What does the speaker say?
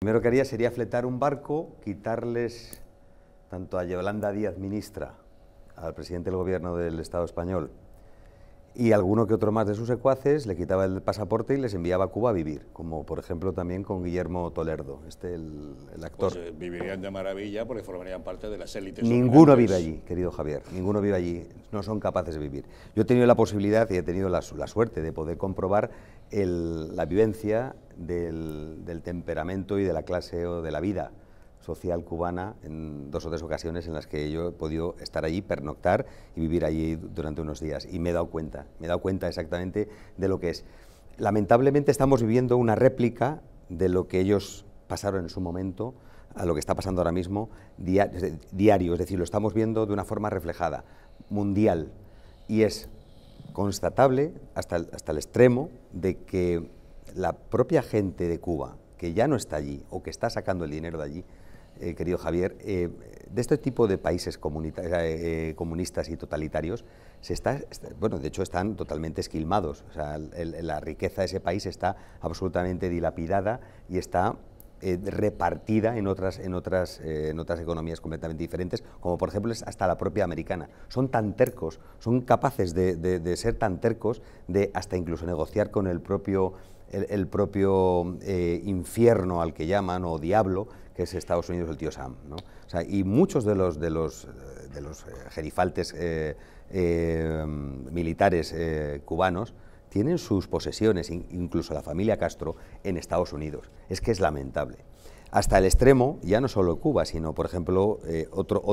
primero que haría sería fletar un barco, quitarles tanto a Yolanda Díaz, ministra, al presidente del gobierno del Estado español, y alguno que otro más de sus secuaces, le quitaba el pasaporte y les enviaba a Cuba a vivir, como por ejemplo también con Guillermo Tolerdo, este el, el pues, actor. Eh, vivirían de maravilla porque formarían parte de las élites. Ninguno vive allí, querido Javier, ninguno vive allí, no son capaces de vivir. Yo he tenido la posibilidad y he tenido la, suerte de poder comprobar la vivencia del, temperamento y de la clase o de la vida social cubana en dos o tres ocasiones en las que yo he podido estar allí, pernoctar y vivir allí durante unos días. Y me he dado cuenta, me he dado cuenta exactamente de lo que es. Lamentablemente estamos viviendo una réplica de lo que ellos pasaron en su momento a lo que está pasando ahora mismo diario, es decir, lo estamos viendo de una forma reflejada, mundial, y es constatable hasta hasta el extremo de que la propia gente de Cuba, que ya no está allí o que está sacando el dinero de allí, eh, querido Javier, eh, de este tipo de países eh, comunistas y totalitarios, se está, bueno, de hecho están totalmente esquilmados. O sea, la riqueza de ese país está absolutamente dilapidada y está eh, repartida en otras, en, otras, eh, en otras economías completamente diferentes, como por ejemplo es hasta la propia americana. Son tan tercos, son capaces de, ser tan tercos, de hasta incluso negociar con el propio, el, propio eh, infierno al que llaman, o diablo, que es Estados Unidos el tío Sam. y muchos de los, de los, de los jerifaltes militares cubanos, tienen sus posesiones, incluso la familia Castro, en Estados Unidos. Es que es lamentable. Hasta el extremo, ya no solo Cuba, sino, por ejemplo, eh, otro,